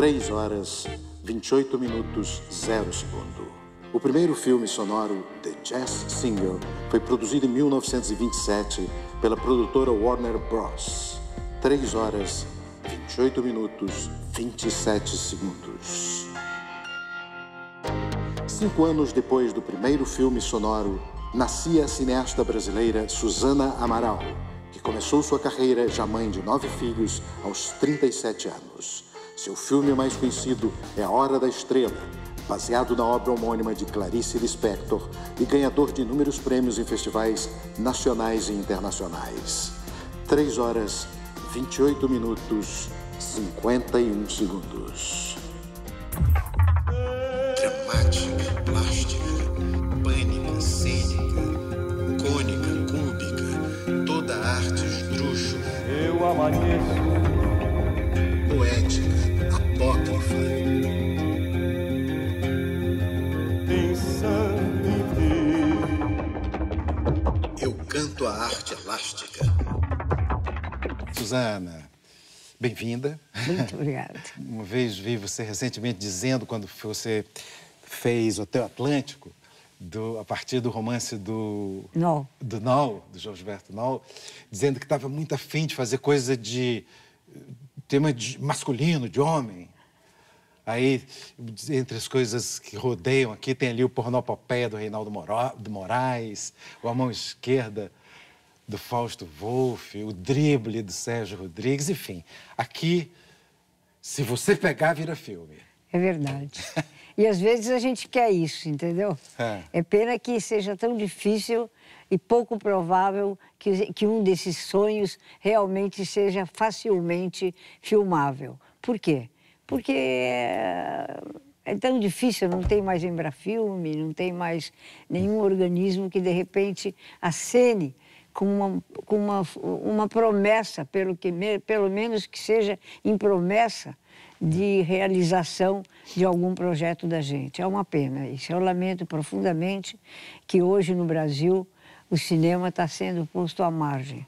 3 horas 28 minutos 0 segundo. O primeiro filme sonoro, The Jazz Singer, foi produzido em 1927 pela produtora Warner Bros. 3 horas 28 minutos 27 segundos. Cinco anos depois do primeiro filme sonoro, nascia a cineasta brasileira Suzana Amaral, que começou sua carreira já mãe de nove filhos aos 37 anos. Seu filme mais conhecido é A Hora da Estrela, baseado na obra homônima de Clarice Lispector e ganhador de inúmeros prêmios em festivais nacionais e internacionais. 3 horas, 28 minutos, 51 segundos. Dramática, plástica, pânica, cênica, cônica, cúbica, toda arte esdrúxula. Eu amanheço arte elástica. Suzana, bem-vinda. Muito obrigada. Uma vez vi você recentemente dizendo, quando você fez Hotel Atlântico, do, a partir do romance do Nol, do, Nol, do João Gilberto Nol, dizendo que estava muito afim de fazer coisa de tema de masculino, de homem. Aí, entre as coisas que rodeiam aqui, tem ali o pornopopéia do Reinaldo Moro, do Moraes, o A Mão Esquerda do Fausto Wolff, o drible do Sérgio Rodrigues, enfim. Aqui, se você pegar, vira filme. É verdade. e às vezes a gente quer isso, entendeu? É, é pena que seja tão difícil e pouco provável que, que um desses sonhos realmente seja facilmente filmável. Por quê? Porque é, é tão difícil, não tem mais embrafilme, não tem mais nenhum organismo que de repente acene com uma, com uma, uma promessa, pelo, que, pelo menos que seja em promessa de realização de algum projeto da gente. É uma pena isso. Eu lamento profundamente que hoje no Brasil o cinema está sendo posto à margem.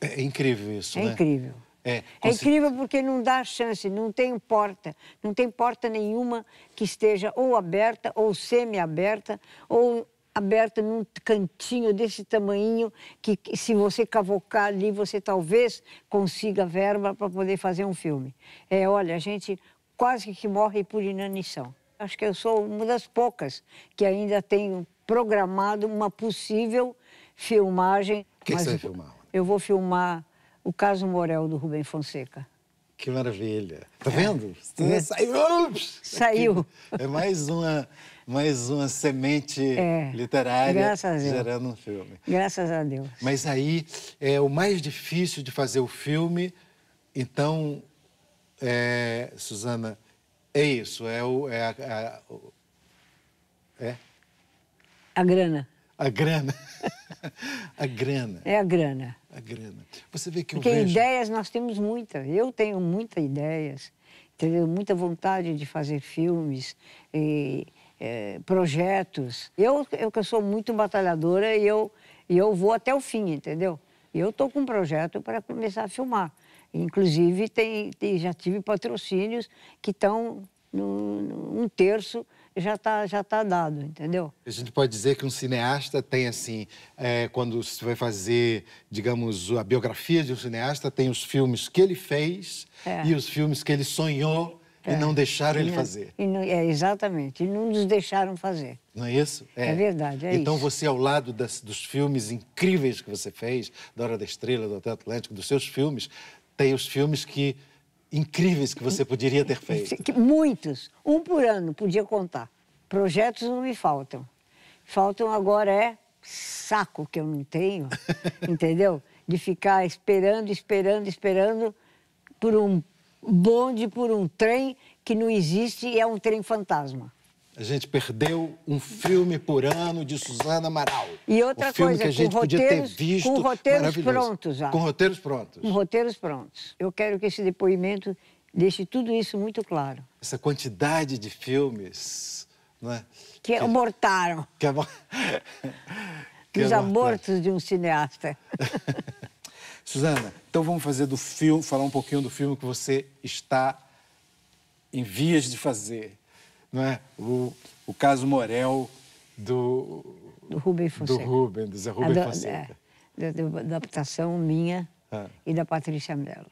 É, é incrível isso, é né? Incrível. É, é incrível porque não dá chance, não tem porta, não tem porta nenhuma que esteja ou aberta ou semi-aberta ou aberta num cantinho desse tamanho que, que se você cavocar ali, você talvez consiga verba para poder fazer um filme. É, olha, a gente quase que morre por inanição. Acho que eu sou uma das poucas que ainda tenho programado uma possível filmagem. O que, você vai filmar? Eu vou filmar o caso Morel do Rubem Fonseca. Que maravilha. Tá vendo? É. Saiu. Saiu. É mais uma mais uma semente é, literária gerando um filme. Graças a Deus. Mas aí é o mais difícil de fazer o filme. Então, é, Suzana, é isso. É o é a, a, é a grana. A grana. a grana. É a grana. A grana. Você vê que Porque eu vejo... ideias nós temos muitas. Eu tenho muitas ideias. Entendeu? Muita vontade de fazer filmes. E é, projetos. Eu, eu que sou muito batalhadora e eu, e eu vou até o fim, entendeu? Eu estou com um projeto para começar a filmar. Inclusive, tem, tem já tive patrocínios que estão um terço já está já tá dado, entendeu? A gente pode dizer que um cineasta tem, assim, é, quando se vai fazer, digamos, a biografia de um cineasta, tem os filmes que ele fez é. e os filmes que ele sonhou é. E não é. deixaram e ele não, fazer. Não, é, exatamente, e não nos deixaram fazer. Não é isso? É, é verdade, é Então isso. você, ao lado das, dos filmes incríveis que você fez, da Hora da Estrela, do Hotel Atlântico, dos seus filmes, tem os filmes que incríveis que você poderia ter feito. Muitos, um por ano, podia contar. Projetos não me faltam. Faltam agora é saco que eu não tenho, entendeu? De ficar esperando, esperando, esperando por um bonde por um trem que não existe e é um trem fantasma. A gente perdeu um filme por ano de Suzana Amaral. E outra filme coisa, que a gente podia ter visto. Com roteiros prontos já. Com roteiros prontos. Com roteiros prontos. Eu quero que esse depoimento deixe tudo isso muito claro. Essa quantidade de filmes. Né, que, que abortaram. Que, abor... que Os abortos de um cineasta. Suzana, então vamos fazer do filme, falar um pouquinho do filme que você está em vias de fazer, não é? O, o caso Morel do do Rubem Fonseca. Do Rubem, do Zé Rubem Fonseca. Da, é, da, da adaptação minha ah. e da Patrícia Mello.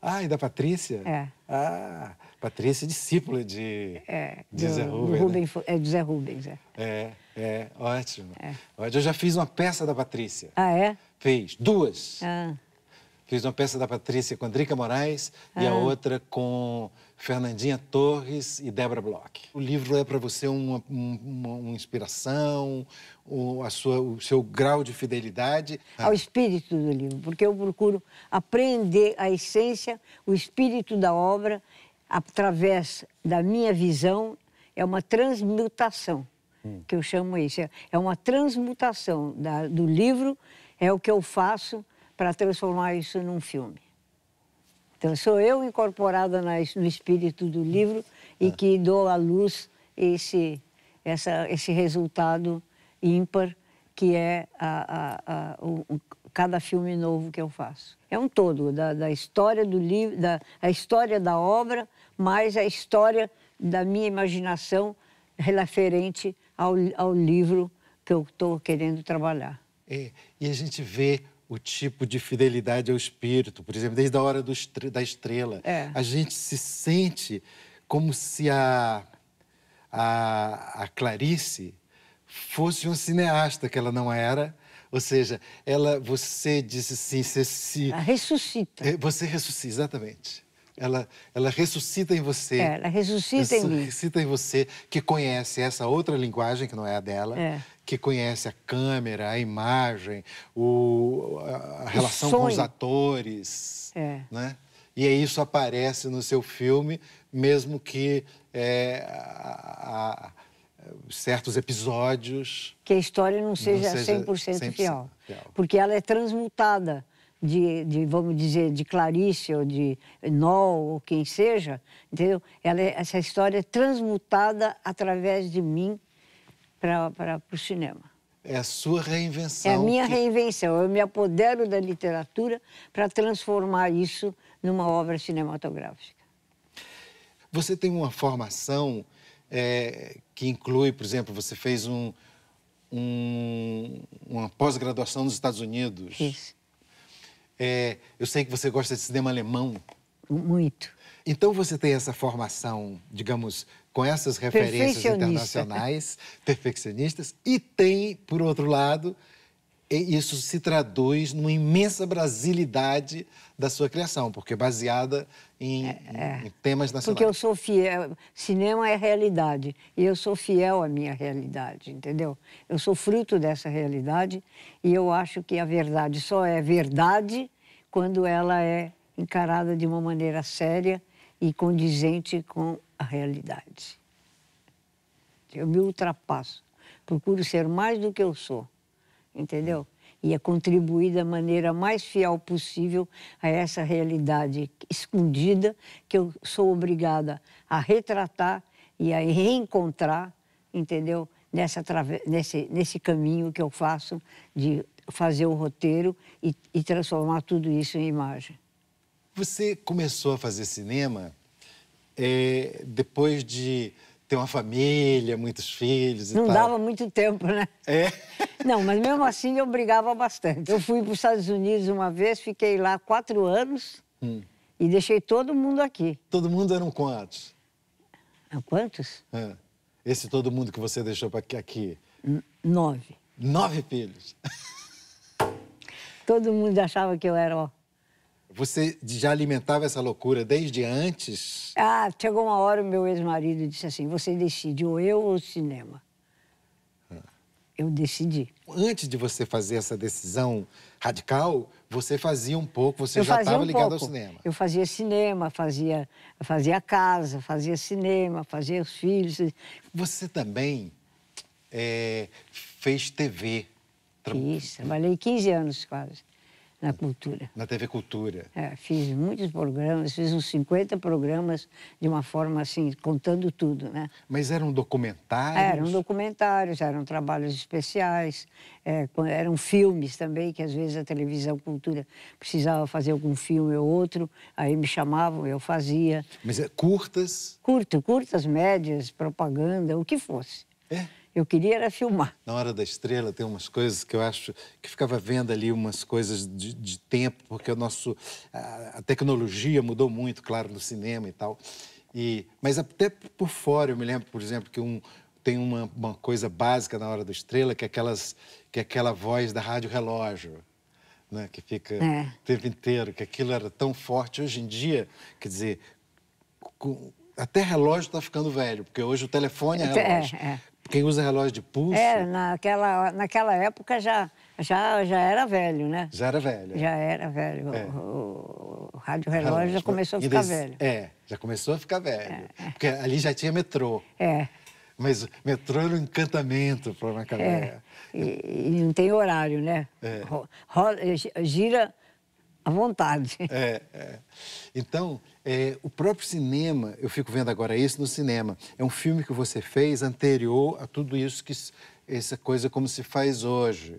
Ah, e da Patrícia? É. Ah, Patrícia discípula de, é, de do, Zé Rubens. Rubem, né? É, de Zé Rubens, é. É, é ótimo. É. Eu já fiz uma peça da Patrícia. Ah, é? Fez, duas. Ah fiz uma peça da Patrícia com Drica Moraes ah. e a ah. outra com Fernandinha Torres e Débora Bloch. O livro é para você uma, uma, uma inspiração, o, a sua, o seu grau de fidelidade. Ao espírito do livro, porque eu procuro aprender a essência, o espírito da obra, através da minha visão, é uma transmutação hum. que eu chamo isso. É uma transmutação da, do livro, é o que eu faço para transformar isso num filme. Então, sou eu incorporada no espírito do livro e é. que dou à luz esse, essa, esse resultado ímpar que é a, a, a, o, cada filme novo que eu faço. É um todo, da, da história do livro, da, a história da obra, mais a história da minha imaginação referente ao, ao livro que eu estou querendo trabalhar. É, e a gente vê o tipo de fidelidade ao espírito, por exemplo, desde a hora estre da estrela. É. A gente se sente como se a, a, a Clarice fosse um cineasta, que ela não era. Ou seja, ela, você disse sim, você se. Ela ressuscita. É, você ressuscita, exatamente. Ela, ela ressuscita em você. É, ela ressuscita, em mim. Ressuscita em você, que conhece essa outra linguagem que não é a dela. É que conhece a câmera, a imagem, o, a relação o com os atores. É. Né? E isso aparece no seu filme, mesmo que é, a, a, certos episódios. Que a história não seja, não seja 100%, 100 fiel, fiel, Porque ela é transmutada. De, de, vamos dizer, de Clarice ou de Nol ou quem seja, entendeu? Ela, é, essa história é transmutada através de mim para o cinema. É a sua reinvenção. É a minha que... reinvenção. Eu me apodero da literatura para transformar isso numa obra cinematográfica. Você tem uma formação é, que inclui, por exemplo, você fez um, um, uma pós-graduação nos Estados Unidos. Isso. É, eu sei que você gosta de cinema alemão. Muito. Então você tem essa formação, digamos, com essas referências internacionais, perfeccionistas, e tem, por outro lado, isso se traduz numa imensa brasilidade da sua criação, porque é baseada é, em, é, em, temas nacionais. Porque eu sou fiel, cinema é realidade, e eu sou fiel à minha realidade, entendeu? Eu sou fruto dessa realidade, e eu acho que a verdade só é verdade quando ela é encarada de uma maneira séria e condizente com a realidade. Eu me ultrapasso, procuro ser mais do que eu sou, entendeu? E é contribuir da maneira mais fiel possível a essa realidade escondida que eu sou obrigada a retratar e a reencontrar, entendeu? Nessa, nesse, nesse caminho que eu faço de fazer o roteiro e, e transformar tudo isso em imagem. Você começou a fazer cinema é, depois de ter uma família, muitos filhos e Não tal. dava muito tempo, né? É. Não, mas mesmo assim eu brigava bastante. Eu fui para os Estados Unidos uma vez, fiquei lá quatro anos hum. e deixei todo mundo aqui. Todo mundo eram quantos? Quantos? É. Esse todo mundo que você deixou para aqui? N nove. Nove filhos. Todo mundo achava que eu era ó, você já alimentava essa loucura desde antes? Ah, chegou uma hora o meu ex-marido disse assim: você decide ou eu ou o cinema. Ah. Eu decidi. Antes de você fazer essa decisão radical, você fazia um pouco, você eu já estava um ligado pouco. ao cinema. Eu fazia cinema, fazia, fazia casa, fazia cinema, fazia os filhos. Você também é, fez TV. Isso, trabalhei 15 anos quase na cultura. Na TV Cultura. É, fiz muitos programas, fiz uns 50 programas de uma forma assim, contando tudo, né? Mas eram documentários? Eram documentários, eram trabalhos especiais, é, eram filmes também, que às vezes a televisão cultura precisava fazer algum filme ou outro, aí me chamavam, eu fazia. Mas é curtas? Curto, curtas, médias, propaganda, o que fosse. É? Eu queria era filmar. Na Hora da Estrela tem umas coisas que eu acho que ficava vendo ali umas coisas de, de tempo, porque o nosso, a, a, tecnologia mudou muito, claro, no cinema e tal. E, mas até por fora, eu me lembro, por exemplo, que um, tem uma, uma coisa básica na Hora da Estrela, que é, aquelas, que é aquela voz da rádio relógio. Né, que fica é. o tempo inteiro, que aquilo era tão forte. Hoje em dia, quer dizer, com, até relógio está ficando velho, porque hoje o telefone é, é relógio. É, é. Quem usa relógio de pulso? É, naquela, naquela época já, já, já era velho, né? Já era velho. É. Já era velho. É. O, o, rádio relógio já né? começou a ficar velho. É, já começou a ficar velho. É, é. Porque ali já tinha metrô. É. Mas metrô era um encantamento para cadeia. É. E, e, não tem horário, né? É. Ro, ro, gira à vontade. É, é. Então, é, o próprio cinema, eu fico vendo agora isso no cinema, é um filme que você fez anterior a tudo isso, que essa coisa como se faz hoje.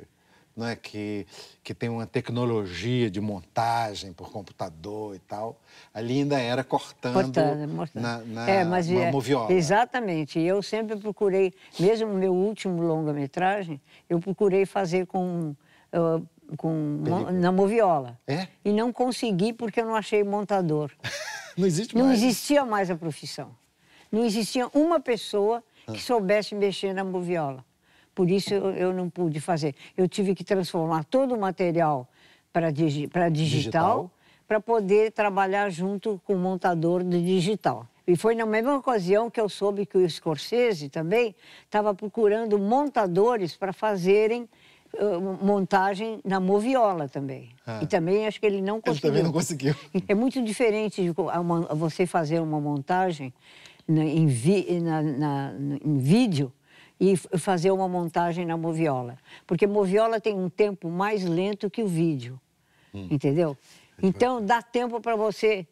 é que, que tem uma tecnologia de montagem por computador e tal. Ali ainda era cortando, cortando, cortando. na, na é, mas, é, moviola. Exatamente. Eu sempre procurei, mesmo meu último longa-metragem, eu procurei fazer com uh, com na moviola. É? E não consegui porque eu não achei montador. não existe mais. Não existia mais a profissão. Não existia uma pessoa que ah. soubesse mexer na moviola. Por isso eu, não pude fazer. Eu tive que transformar todo o material para digi digital, para poder trabalhar junto com o montador de digital. E foi na mesma ocasião que eu soube que o Scorsese também estava procurando montadores para fazerem ah, montagem na moviola também. É. E também acho que ele não conseguiu. Ele também não conseguiu. É muito diferente de uma, você fazer uma montagem na, em, vi, na, na, em vídeo e fazer uma montagem na moviola. Porque moviola tem um tempo mais lento que o vídeo, hum. entendeu? Então, dá tempo para você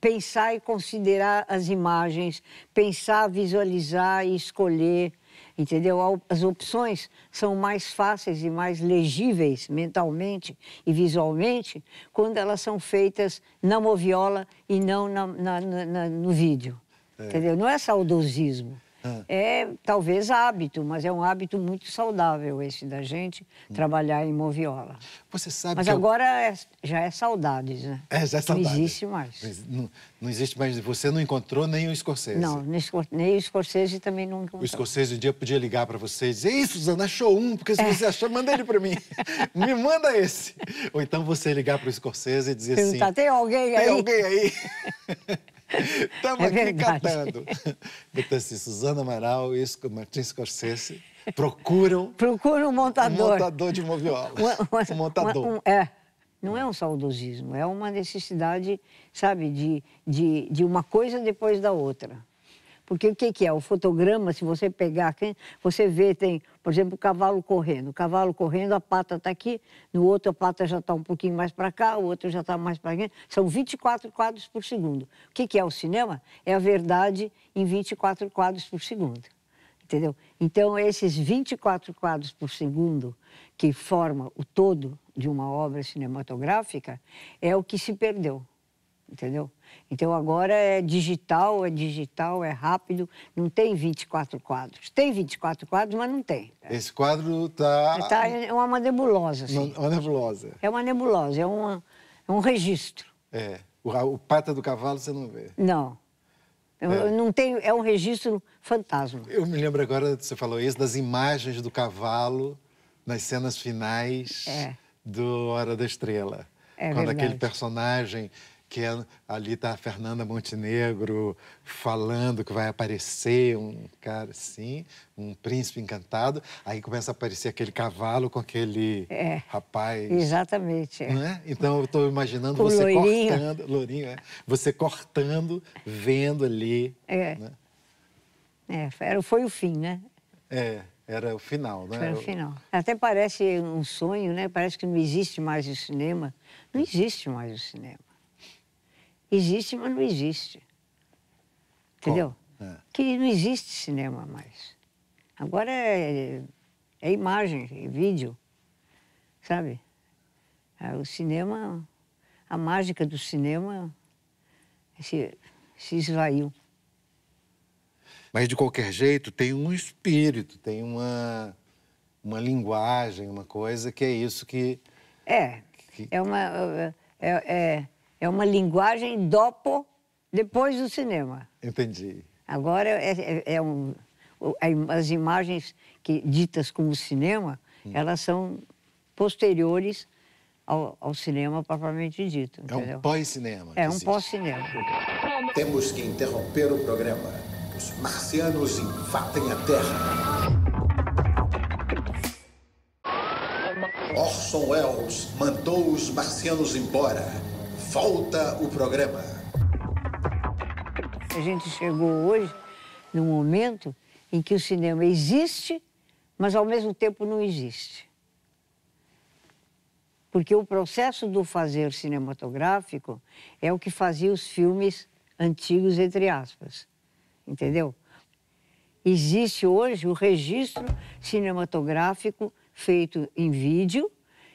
pensar e considerar as imagens, pensar, visualizar e escolher entendeu? As opções são mais fáceis e mais legíveis mentalmente e visualmente quando elas são feitas na moviola e não na, na, na, no vídeo, é. entendeu? Não é saudosismo. Ah. É talvez hábito, mas é um hábito muito saudável esse da gente hum. trabalhar em moviola. Você sabe Mas agora eu... é, já é saudades, né? É, já é saudades. Não existe mais. Não, não, existe mais. Você não encontrou nem o Scorsese. Não, nem o Scorsese também não encontrou. O Scorsese um dia podia ligar para você e dizer, Ei, Suzana, achou um, porque se é. você é. manda ele para mim. Me manda esse. Ou então você ligar para o Scorsese e dizer Perguntar, assim... Tem alguém aí? Tem alguém aí? Estamos é aqui verdade. cantando. Então, assim, Suzana Amaral e Martins Scorsese procuram... Procuram um montador. Um montador de uma um montador. Um, é. Não é um saudosismo, é uma necessidade, sabe, de, de, de uma coisa depois da outra. Porque o que, que é? O fotograma, se você pegar, você vê, tem, por exemplo, o cavalo correndo. O cavalo correndo, a pata está aqui, no outro a pata já está um pouquinho mais para cá, o outro já está mais para cá. São 24 quadros por segundo. O que, que é o cinema? É a verdade em 24 quadros por segundo. Entendeu? Então, esses 24 quadros por segundo que forma o todo de uma obra cinematográfica é o que se perdeu entendeu? Então agora é digital, é digital, é rápido, não tem 24 quadros. Tem 24 quadros, mas não tem. Né? Esse quadro está. Tá, é uma nebulosa. Assim. Uma nebulosa. É uma nebulosa, é, uma, é um registro. É. O, o pata do cavalo você não vê. Não. É. Eu, é. não tenho, é um registro fantasma. Eu me lembro agora, você falou isso, das imagens do cavalo nas cenas finais é. do Hora da Estrela. É quando verdade. aquele personagem que ali tá a Fernanda Montenegro falando que vai aparecer um cara assim, um príncipe encantado. Aí começa a aparecer aquele cavalo com aquele é, rapaz. Exatamente. É? Então eu estou imaginando o você cortando, lourinho, é, você cortando, vendo ali. É. Né? É, era, foi o fim, né? É. Era o final, né? o final. Até parece um sonho, né? Parece que não existe mais o cinema. Não existe mais o cinema. Existe, mas não existe. Entendeu? É. Que não existe cinema mais. Agora é, é imagem, é vídeo, sabe? É, o cinema, a mágica do cinema se, se esvaiu. Mas, de qualquer jeito, tem um espírito, tem uma, uma linguagem, uma coisa que é isso que... É, que... é uma... é, é, é é uma linguagem dopo depois do cinema. Entendi. Agora é, é, é um, as imagens que ditas como cinema, hum. elas são posteriores ao, ao, cinema propriamente dito. É um pós-cinema. É um pós-cinema. Temos que interromper o programa. Os marcianos invadem a Terra. Orson Welles mandou os marcianos embora volta o programa. A gente chegou hoje num momento em que o cinema existe, mas ao mesmo tempo não existe. Porque o processo do fazer cinematográfico é o que fazia os filmes antigos, entre aspas. Entendeu? Existe hoje o registro cinematográfico feito em vídeo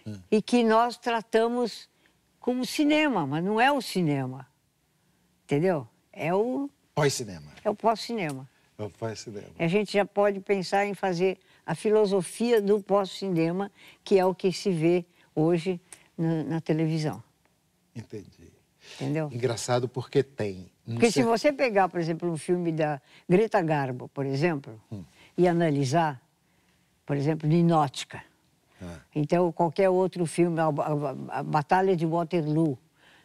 hum. e que nós tratamos como cinema, mas não é o cinema. Entendeu? É o. Pós-cinema. É o pós-cinema. É o pós-cinema. A gente já pode pensar em fazer a filosofia do pós-cinema, que é o que se vê hoje na, na televisão. Entendi. Entendeu? Engraçado porque tem. Porque se você pegar, por exemplo, um filme da Greta Garbo, por exemplo, hum. e analisar, por exemplo, Ninótica. Ah. Então, qualquer outro filme, a, a, a, Batalha de Waterloo,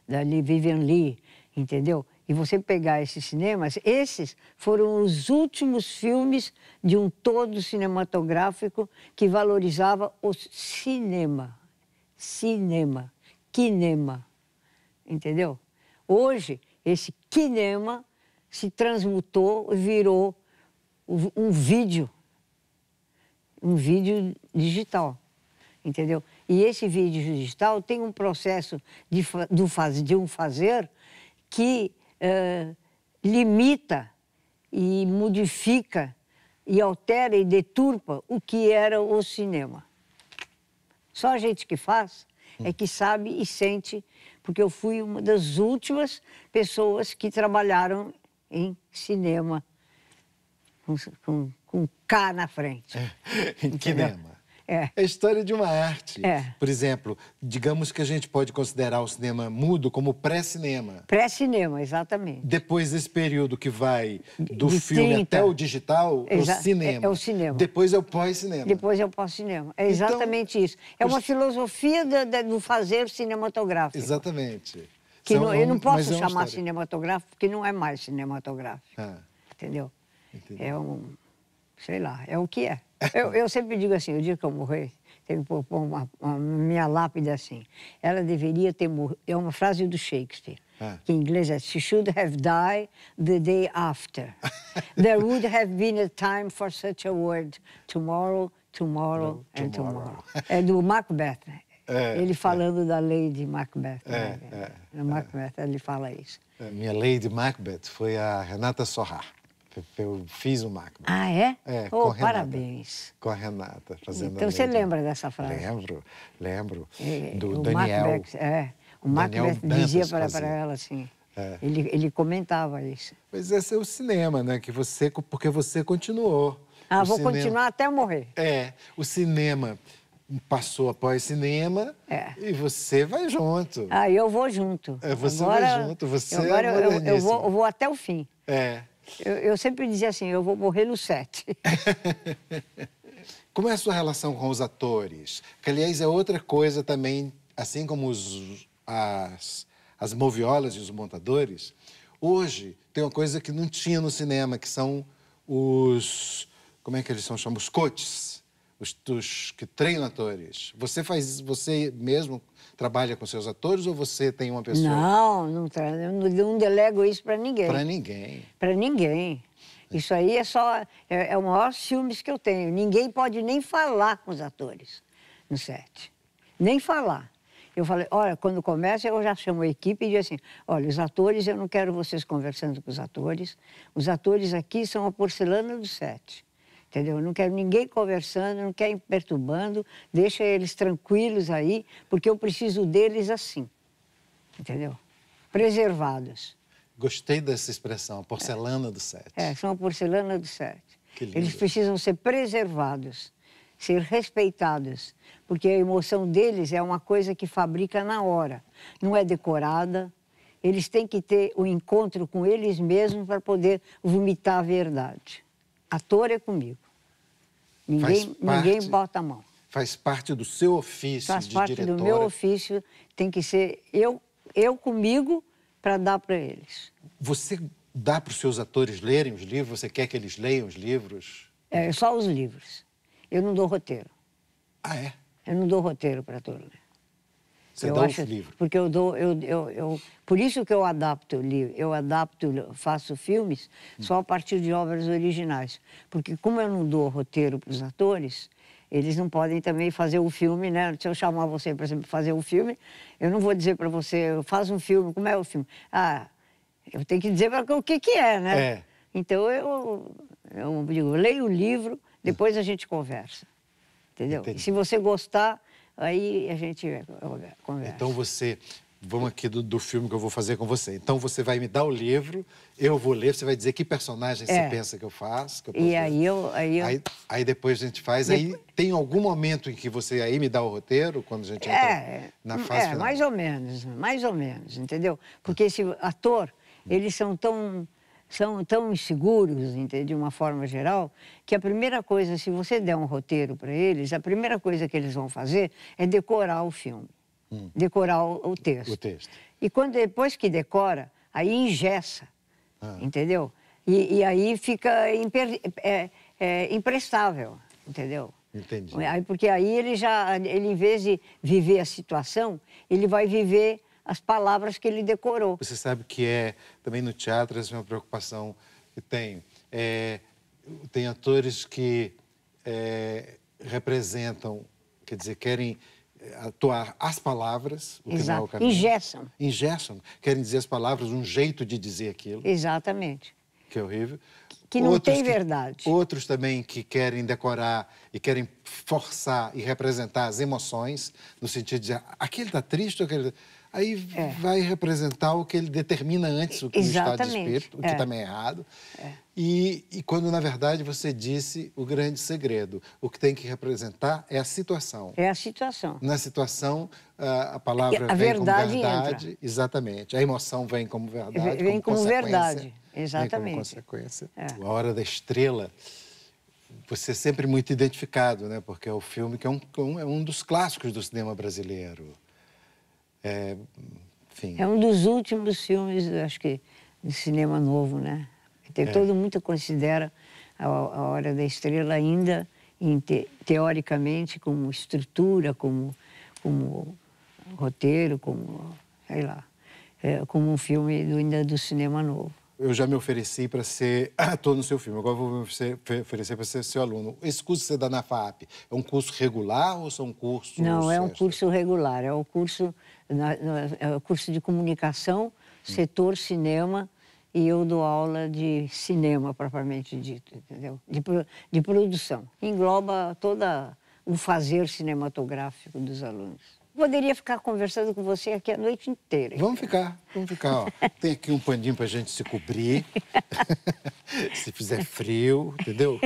da Vivian Lee, entendeu? E você pegar esses cinemas, esses foram os últimos filmes de um todo cinematográfico que valorizava o cinema. Cinema. Kinema. Entendeu? Hoje, esse kinema se transmutou e virou um vídeo, um vídeo digital entendeu? E esse vídeo digital tem um processo de, do faz, de um fazer que limita e modifica e altera e deturpa o que era o cinema. Só a gente que faz é que sabe e sente, porque eu fui uma das últimas pessoas que trabalharam em cinema com, com, com K na frente. É, em cinema. É. a é história de uma arte. É. Por exemplo, digamos que a gente pode considerar o cinema mudo como pré-cinema. Pré-cinema, exatamente. Depois desse período que vai do de filme 30. até o digital, é Exa o cinema. É, é, o cinema. Depois é o pós-cinema. Depois é o pós-cinema. É então, exatamente então, isso. É uma os... filosofia do, do fazer cinematográfico. Exatamente. Que São, é não, eu não posso chamar cinematográfico porque não é mais cinematográfico. Ah. Entendeu? Entendi. É um sei lá, é o que é. Eu, eu sempre digo assim, o dia que eu morrer, teve que uma, uma, minha lápide assim, ela deveria ter morrido, é uma frase do Shakespeare, é. que em inglês é She should have died the day after. There would have been a time for such a word, tomorrow, tomorrow no, and tomorrow. tomorrow. É do Macbeth, né? é, ele é. falando é. da Lady Macbeth. É, né? é, no é, é, Macbeth ele fala isso. Minha Lady Macbeth foi a Renata Sorrar. Eu fiz o Macbeth. Ah, é? É, oh, com Renata, parabéns. Com a Renata, fazendo Então você lembra dessa frase? Lembro, lembro. É, é do Daniel. Macbeth, é, é, o Daniel Macbeth Dantas dizia para, para ela assim. É. Ele, ele comentava isso. Mas esse é o cinema, né? Que você, porque você continuou. Ah, o vou cinema, continuar até morrer. É, o cinema passou após cinema é. e você vai junto. Ah, eu vou junto. É, você agora, vai junto, você agora é eu, eu, vou, eu vou até o fim. É. Eu, eu sempre dizia assim, eu vou morrer no set. como é a sua relação com os atores? Que, aliás, é outra coisa também, assim como os, as, as moviolas e os montadores, hoje tem uma coisa que não tinha no cinema, que são os... Como é que eles são chamados? Os coaches os, dos que treinam atores. Você faz, você mesmo trabalha com seus atores ou você tem uma pessoa? Não, não, não delego isso para ninguém. Para ninguém. Para ninguém. Isso aí é só é, é o maior ciúmes que eu tenho. Ninguém pode nem falar com os atores no set, nem falar. Eu falei, olha, quando começa, eu já chamo a equipe e digo assim, olha, os atores, eu não quero vocês conversando com os atores. Os atores aqui são a porcelana do set entendeu? Não quero ninguém conversando, não quero perturbando, deixa eles tranquilos aí, porque eu preciso deles assim, entendeu? Preservados. Gostei dessa expressão, porcelana é. do sete. É, são a porcelana do sete. Eles precisam ser preservados, ser respeitados, porque a emoção deles é uma coisa que fabrica na hora, não é decorada. Eles têm que ter o um encontro com eles mesmos para poder vomitar a verdade. Ator é comigo. Ninguém, parte, ninguém bota a mão. Faz parte do seu ofício faz de parte diretora. do meu ofício. Tem que ser eu, eu comigo para dar para eles. Você dá para os seus atores lerem os livros? Você quer que eles leiam os livros? É, só os livros. Eu não dou roteiro. Ah, é? Eu não dou roteiro para ator você eu dá acho, Porque eu dou, eu, eu, eu, por isso que eu adapto o livro, eu adapto, faço filmes hum. só a partir de obras originais. Porque como eu não dou roteiro para os atores, eles não podem também fazer o um filme, né? Se eu chamar você por para fazer um filme, eu não vou dizer para você, faz um filme, como é o filme? Ah, eu tenho que dizer o que, que é, né? É. Então eu, eu digo, leio o livro, depois a gente conversa. Entendeu? Entendi. E se você gostar, Aí a gente eh, conversa. Então você vamos aqui do, do, filme que eu vou fazer com você. Então você vai me dar o livro, eu vou ler, você vai dizer que personagem é. você pensa que eu faço. Que eu e aí eu, aí eu, aí Aí, depois a gente faz. Depois... Aí tem algum momento em que você aí me dá o roteiro, quando a gente é, entra é, na fase é, final? mais ou menos, mais ou menos, entendeu? Porque esse ator, hum. eles são tão são tão inseguros, de uma forma geral, que a primeira coisa, se você der um roteiro para eles, a primeira coisa que eles vão fazer é decorar o filme, hum. decorar o, o, texto. o, texto. E quando depois que decora, aí ingessa, ah. entendeu? E, e, aí fica imper, é, é, imprestável, entendeu? Entendi. Aí, porque aí ele já, ele, em vez de viver a situação, ele vai viver as palavras que ele decorou. Você sabe que é, também no teatro, essa é uma preocupação que tem. É, tem atores que é, representam, quer dizer, querem é, atuar as palavras, o que Exato. não é o caminho. Ingessam. Ingessam. Querem dizer as palavras, um jeito de dizer aquilo. Exatamente. Que é horrível. Que não outros tem verdade. outros também que querem decorar e querem forçar e representar as emoções, no sentido de, ah, aquele está triste ou aquele... Tá- aí é. vai representar o que ele determina antes, o que Exatamente. o estado de espírito, o que é. também é errado. É. E, e quando, na verdade, você disse o grande segredo, o que tem que representar é a situação. É a situação. Na situação, a, a palavra a vem verdade como verdade. Entra. Exatamente. A emoção vem como verdade. Vem como, como verdade. Exatamente. Vem como consequência. É. A Hora da Estrela você é sempre muito identificado, né? Porque é o filme que é um, é um dos clássicos do cinema brasileiro. É, enfim. é um dos últimos filmes, acho que, de cinema novo, né? Tem, é. Todo mundo considera a, a Hora da Estrela ainda, te, teoricamente, como estrutura, como, como roteiro, como, sei lá, é, como um filme do, ainda do cinema novo eu já me ofereci para ser ator no seu filme, agora vou me oferecer para ser seu aluno. Esse curso que você dá na FAP, é um curso regular ou são cursos... Não, é um curso regular, é um curso, é um curso de comunicação, setor cinema, e eu dou aula de cinema, propriamente dito, entendeu? De, de produção. Engloba todo o fazer cinematográfico dos alunos. Poderia ficar conversando com você aqui a noite inteira. Vamos ficar, vamos ficar. Ó. Tem aqui um paninho para a gente se cobrir, se fizer frio, entendeu?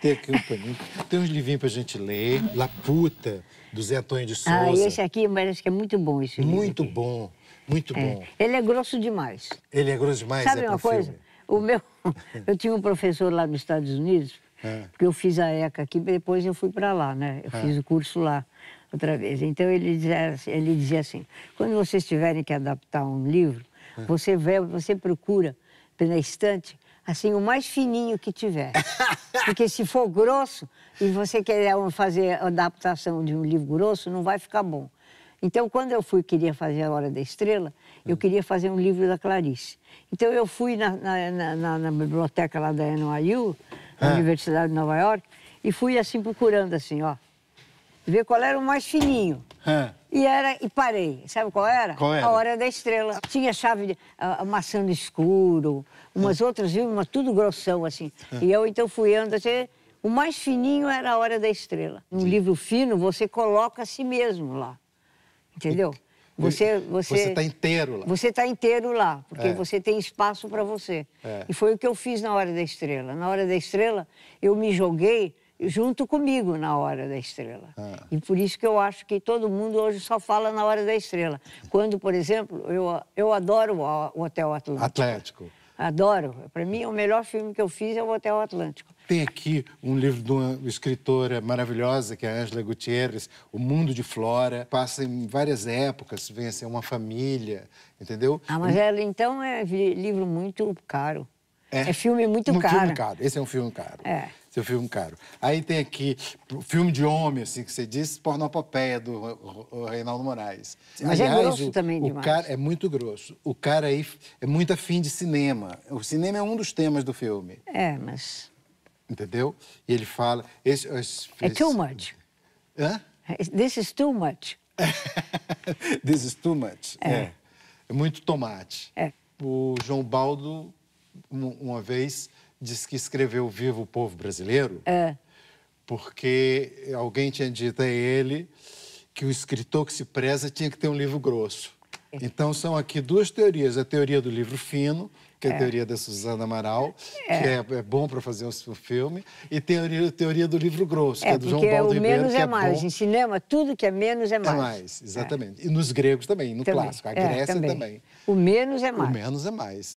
Tem aqui um paninho. Tem uns livrinhos para a gente ler. Laputa, do Zé Antônio de ah, Souza. Ah, esse aqui parece que é muito bom esse livro. Muito aqui. bom, muito é. bom. É. Ele é grosso demais. Ele é grosso demais, Sabe é uma coisa? Filme. O meu... Eu tinha um professor lá nos Estados Unidos, é. porque eu fiz a ECA aqui, depois eu fui para lá, né? Eu é. fiz o curso lá outra vez. Então ele dizia, ele dizia assim: quando vocês tiverem que adaptar um livro, é. você vê, você procura pela estante assim o mais fininho que tiver. Porque se for grosso e você quer fazer a adaptação de um livro grosso, não vai ficar bom. Então, quando eu fui queria fazer a Hora da Estrela, eu hum. queria fazer um livro da Clarice. Então, eu fui na, na, na, na biblioteca lá da NYU, na é. Universidade de Nova York, e fui assim procurando assim, ó, ver qual era o mais fininho. É. E era e parei. Sabe qual era? Qual era? A Hora da Estrela. Tinha chave de maçã no escuro, umas é. outras, mas tudo grossão assim. É. E eu então fui andando assim, o mais fininho era A Hora da Estrela. Um Sim. livro fino, você coloca a si mesmo lá. Entendeu? Você você está inteiro lá. Você está inteiro lá, porque é. você tem espaço para você. É. E foi o que eu fiz na Hora da Estrela. Na Hora da Estrela, eu me joguei junto comigo na hora da estrela. Ah. E por isso que eu acho que todo mundo hoje só fala na hora da estrela. Quando, por exemplo, eu, eu adoro o Hotel Atlântico. Atlético. Adoro. Para mim, o melhor filme que eu fiz é o Hotel Atlântico. Tem aqui um livro de uma escritora maravilhosa, que é a Angela Gutierrez, O Mundo de Flora. Passa em várias épocas, vem a ser uma família, entendeu? Ah, mas ela, então, é livro muito caro. É, é filme muito um caro. Filme caro. Esse é um filme caro. É seu filme caro. Aí tem aqui filme de homem, assim, que você disse, pornopopeia do Reinaldo Moraes. Mas é Aliás, é grosso o, também o Cara, é muito grosso. O cara aí é muito afim de cinema. O cinema é um dos temas do filme. É, mas... Entendeu? E ele fala... Esse, esse, É too much. Hã? É, this is too much. This is too much. É. é. é muito tomate. É. O João Baldo, uma vez diz que escreveu Viva o Povo Brasileiro, é. porque alguém tinha dito a ele que o escritor que se preza tinha que ter um livro grosso. Então são aqui duas teorias: a teoria do livro fino, que é, a é. teoria da Suzana Amaral, é. que é, é bom para fazer um filme, e teoria, teoria do livro grosso, é, que é do João Baldo Ribeiro. Menos que é, é, mais. Bom... Em cinema, tudo que é menos é, é mais. É mais, exatamente. E nos gregos também, no também. clássico. A Grécia também. também. O menos é mais. O menos é mais.